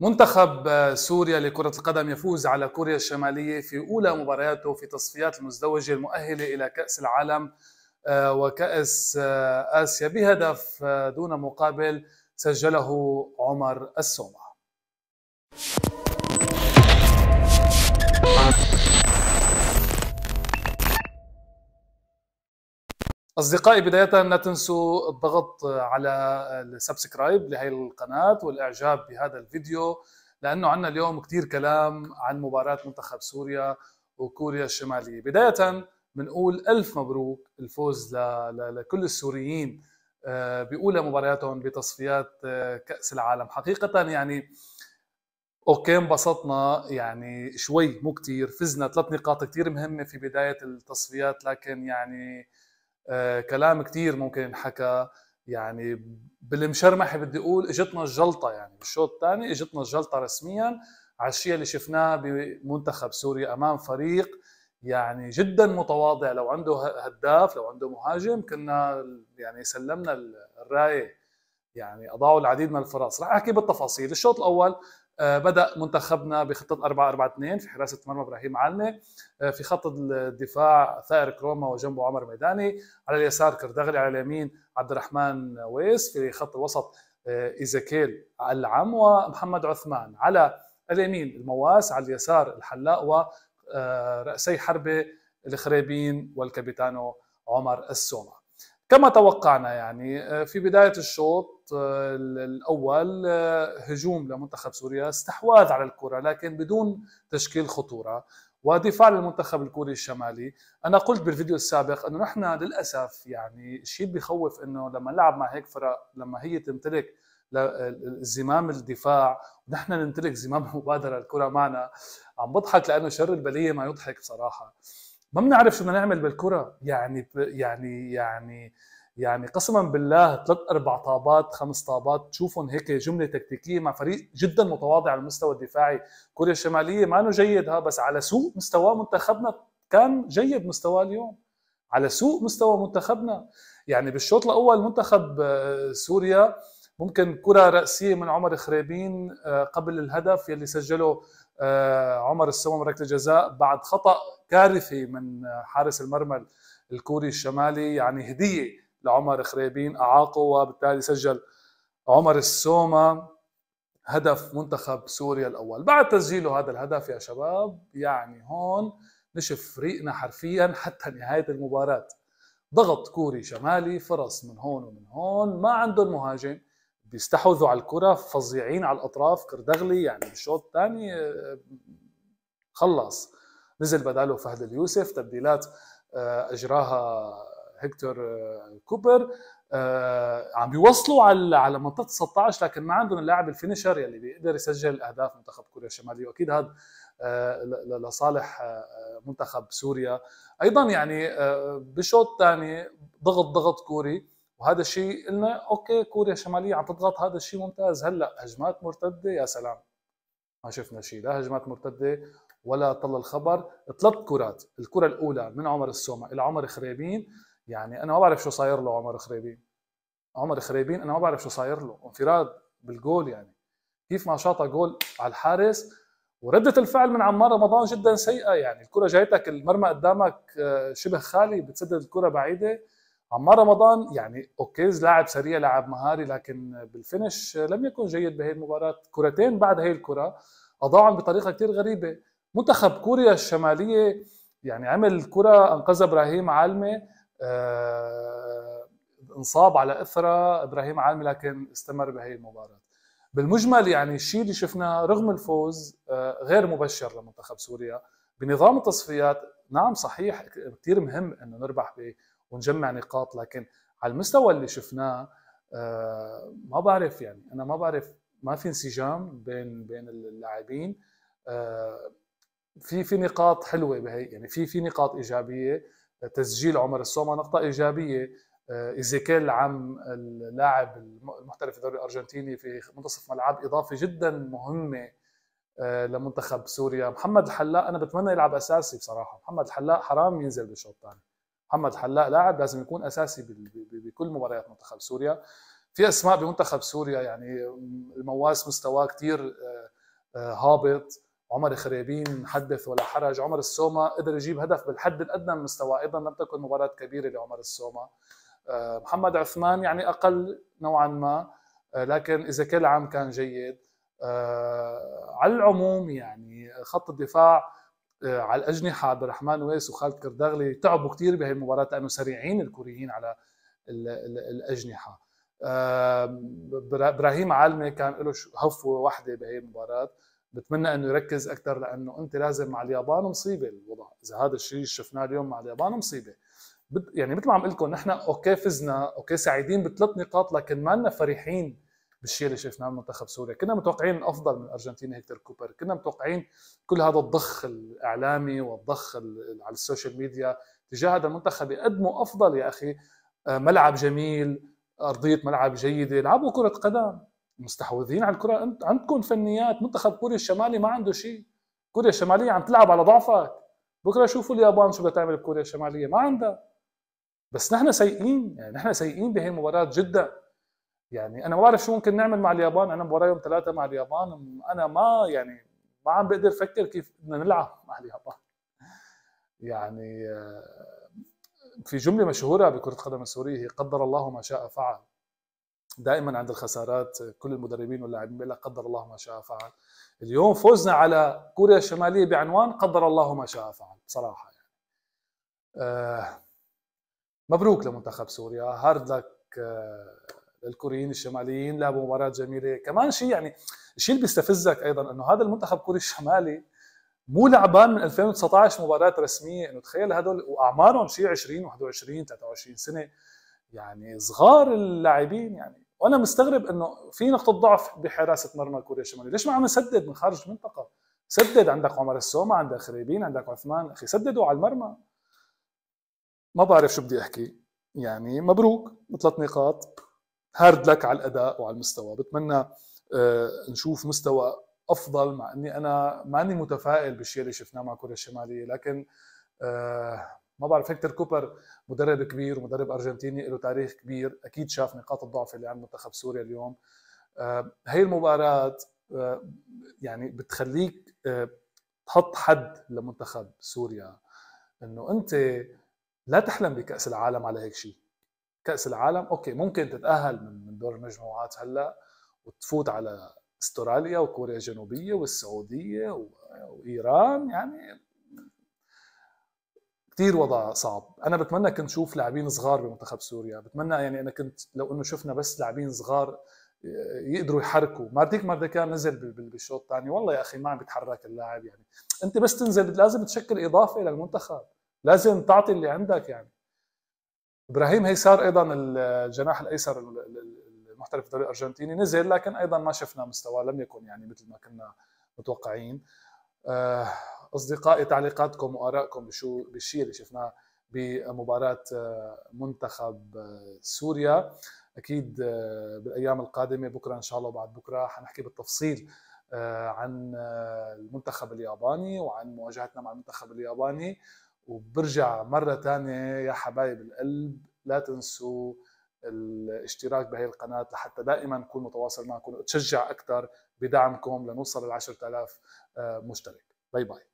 منتخب آه، سوريا لكرة القدم يفوز على كوريا الشمالية في أولى مبارياته في تصفيات المزدوجة المؤهلة إلى كأس العالم آه، وكأس آه، آسيا بهدف دون مقابل سجله عمر السومه اصدقائي بدايه لا تنسوا الضغط على السبسكرايب لهي القناه والاعجاب بهذا الفيديو لانه عندنا اليوم كثير كلام عن مباراه منتخب سوريا وكوريا الشماليه بدايه بنقول الف مبروك الفوز لكل السوريين آه، باولى مبارياتهم بتصفيات آه، كاس العالم حقيقه يعني اوكي انبسطنا يعني شوي مو كثير فزنا ثلاث نقاط كثير مهمه في بدايه التصفيات لكن يعني آه، كلام كثير ممكن ينحكى يعني بالمشرمحه بدي اقول اجتنا الجلطه يعني بالشوط الثاني اجتنا الجلطه رسميا على الشيء اللي شفناه بمنتخب سوريا امام فريق يعني جدا متواضع لو عنده هداف لو عنده مهاجم كنا يعني سلمنا الرايه يعني اضاعوا العديد من الفرص رح احكي بالتفاصيل الشوط الاول آه، بدا منتخبنا بخطه 4 4 2 في حراسه مرمى ابراهيم علمي آه، في خط الدفاع ثائر كروما وجنبه عمر ميداني على اليسار كردغلي على اليمين عبد الرحمن ويس في خط الوسط ايزاكيل آه، العم ومحمد عثمان على اليمين المواس على اليسار الحلاق ورأسي حربة الخريبين والكابيتانو عمر السومه كما توقعنا يعني آه، في بدايه الشوط آه، الاول آه، هجوم لمنتخب سوريا استحواذ على الكره لكن بدون تشكيل خطوره ودفاع للمنتخب الكوري الشمالي انا قلت بالفيديو السابق انه نحن للاسف يعني الشيء بخوف انه لما نلعب مع هيك فرق لما هي تمتلك زمام الدفاع ونحن نمتلك زمام المبادره الكره معنا عم بضحك لانه شر البليه ما يضحك بصراحه ما بنعرف شو بدنا نعمل بالكره يعني يعني يعني يعني قسما بالله ثلاث اربع طابات خمس طابات تشوفهم هيك جمله تكتيكيه مع فريق جدا متواضع على المستوى الدفاعي كوريا الشماليه ما انه جيد ها بس على سوء مستوى منتخبنا كان جيد مستوى اليوم على سوء مستوى منتخبنا يعني بالشوط الاول منتخب آه، سوريا ممكن كره راسيه من عمر خريبين آه، قبل الهدف يلي سجله آه، عمر السوم ركله جزاء بعد خطا كارثي من آه، حارس المرمى الكوري الشمالي يعني هديه لعمر خريبين اعاقه وبالتالي سجل عمر السومه هدف منتخب سوريا الاول بعد تسجيله هذا الهدف يا شباب يعني هون نشف فريقنا حرفيا حتى نهايه المباراه ضغط كوري شمالي فرص من هون ومن هون ما عنده المهاجم بيستحوذوا على الكره فظيعين على الاطراف كردغلي يعني بالشوط الثاني آه، خلص نزل بداله فهد اليوسف تبديلات آه، اجراها هكتور آه، كوبر عم بيوصلوا على على منطقه 16 لكن ما عندهم اللاعب الفينشر يلي بيقدر يسجل اهداف منتخب كوريا الشماليه واكيد هذا لصالح منتخب سوريا ايضا يعني بالشوط الثاني ضغط ضغط كوري وهذا الشيء قلنا اوكي كوريا الشماليه عم تضغط هذا الشيء ممتاز هلا هجمات مرتده يا سلام ما شفنا شيء لا هجمات مرتده ولا طل الخبر ثلاث كرات الكره الاولى من عمر السومه الى عمر خريبين يعني انا ما بعرف شو صاير له عمر خريبين عمر خريبين انا ما بعرف شو صاير له انفراد بالجول يعني كيف ما شاطها جول على الحارس وردة الفعل من عمار رمضان جدا سيئة يعني الكرة جايتك المرمى قدامك آه، شبه خالي بتسدد الكرة بعيدة عمار رمضان يعني اوكي لاعب سريع لاعب مهاري لكن بالفينش لم يكن جيد بهي المباراه كرتين بعد هي الكره اضاعهم بطريقه كثير غريبه منتخب كوريا الشماليه يعني عمل كره انقذها ابراهيم عالمي آه انصاب على اثرى ابراهيم عالمي لكن استمر بهي المباراه بالمجمل يعني الشيء اللي شفناه رغم الفوز آه غير مبشر لمنتخب سوريا بنظام التصفيات نعم صحيح كثير مهم انه نربح ونجمع نقاط لكن على المستوى اللي شفناه آه ما بعرف يعني انا ما بعرف ما في انسجام بين بين اللاعبين آه في في نقاط حلوه بهي يعني في في نقاط ايجابيه تسجيل عمر السومه نقطه ايجابيه آه، ايزيكيل عم اللاعب المحترف الدوري الارجنتيني في منتصف ملعب اضافه جدا مهمه آه، لمنتخب سوريا محمد الحلاق انا بتمنى يلعب اساسي بصراحه محمد الحلاق حرام ينزل بالشوط الثاني محمد حلاق لاعب لازم يكون اساسي بكل مباريات منتخب سوريا في اسماء بمنتخب سوريا يعني المواس مستواه كثير آه، آه، هابط عمر خريبين حدث ولا حرج عمر السومة قدر يجيب هدف بالحد الادنى من مستواه ايضا لم تكن مباراه كبيره لعمر السومة آه، محمد عثمان يعني اقل نوعا ما لكن اذا كل عام كان جيد على العموم يعني خط الدفاع آه، على الاجنحه عبد الرحمن ويس وخالد كرداغلي تعبوا كثير بهي المباراه لانه سريعين الكوريين على الاجنحه ابراهيم عالمي كان له هفوه واحده بهي المباراه بتمنى انه يركز اكثر لانه انت لازم مع اليابان مصيبه الوضع اذا هذا الشيء شفناه اليوم مع اليابان مصيبه يعني مثل ما عم قلت لكم نحن اوكي فزنا اوكي سعيدين بثلاث نقاط لكن ما لنا فرحين بالشيء اللي شفناه من منتخب سوريا كنا متوقعين افضل من الارجنتين هيكتور كوبر كنا متوقعين كل هذا الضخ الاعلامي والضخ على السوشيال ميديا تجاه هذا المنتخب يقدموا افضل يا اخي آه، ملعب جميل ارضيه ملعب جيده لعبوا كره قدم مستحوذين على الكره عندكم فنيات منتخب كوريا الشمالي ما عنده شيء كوريا الشماليه عم تلعب على ضعفك بكره شوفوا اليابان شو بتعمل بكوريا الشماليه ما عندها بس نحن سيئين يعني نحن سيئين بهي المباراه جدا يعني انا ما بعرف شو ممكن نعمل مع اليابان انا مباراه يوم ثلاثه مع اليابان انا ما يعني ما عم بقدر افكر كيف بدنا نلعب مع اليابان يعني آه، في جمله مشهوره بكره القدم السوريه هي قدر الله ما شاء فعل دائما عند الخسارات كل المدربين واللاعبين بيقول لك قدر الله ما شاء فعل اليوم فوزنا على كوريا الشماليه بعنوان قدر الله ما شاء فعل بصراحه يعني آه، مبروك لمنتخب سوريا هارد آه، لك الكوريين الشماليين لعبوا مباراه جميله كمان شيء يعني الشيء اللي بيستفزك ايضا انه هذا المنتخب الكوري الشمالي مو لعبان من 2019 مباراه رسميه انه تخيل هدول واعمارهم شيء 20 21 23 سنه يعني صغار اللاعبين يعني وانا مستغرب انه في نقطه ضعف بحراسه مرمى كوريا الشماليه ليش ما عم نسدد من خارج المنطقه سدد عندك عمر السومه عندك خريبين عندك عثمان اخي سددوا على المرمى ما بعرف شو بدي احكي يعني مبروك ثلاث نقاط هارد لك على الاداء وعلى المستوى بتمنى آه، نشوف مستوى افضل مع اني انا ماني متفائل بالشيء اللي شفناه مع كوريا الشماليه لكن آه، ما بعرف هيكتر كوبر مدرب كبير ومدرب ارجنتيني له تاريخ كبير اكيد شاف نقاط الضعف اللي عند منتخب سوريا اليوم هي آه، المباراه يعني بتخليك تحط حد لمنتخب سوريا انه انت لا تحلم بكاس العالم على هيك شيء كاس العالم اوكي ممكن تتاهل من دور المجموعات هلا وتفوت على استراليا وكوريا الجنوبيه والسعوديه وايران يعني كثير وضع صعب انا بتمنى كنت شوف لاعبين صغار بمنتخب سوريا بتمنى يعني انا كنت لو انه شفنا بس لاعبين صغار يقدروا يحركوا مارديك مارديكان نزل بالشوط الثاني والله يا اخي ما عم بيتحرك اللاعب يعني انت بس تنزل لازم تشكل اضافه للمنتخب لازم تعطي اللي عندك يعني ابراهيم هيسار ايضا الجناح الايسر المحترف الدوري الارجنتيني نزل لكن ايضا ما شفنا مستواه لم يكن يعني مثل ما كنا متوقعين آه، اصدقائي تعليقاتكم وارائكم بشو بالشيء اللي شفناه بمباراه آه، منتخب آه، سوريا اكيد بالايام القادمه بكره ان شاء الله وبعد بكره حنحكي بالتفصيل عن المنتخب الياباني وعن مواجهتنا مع المنتخب الياباني وبرجع مرة تانية يا حبايب القلب لا تنسوا الاشتراك بهي القناة لحتى دائما نكون متواصل معكم وتشجع أكثر بدعمكم لنوصل ل 10000 آه، مشترك باي باي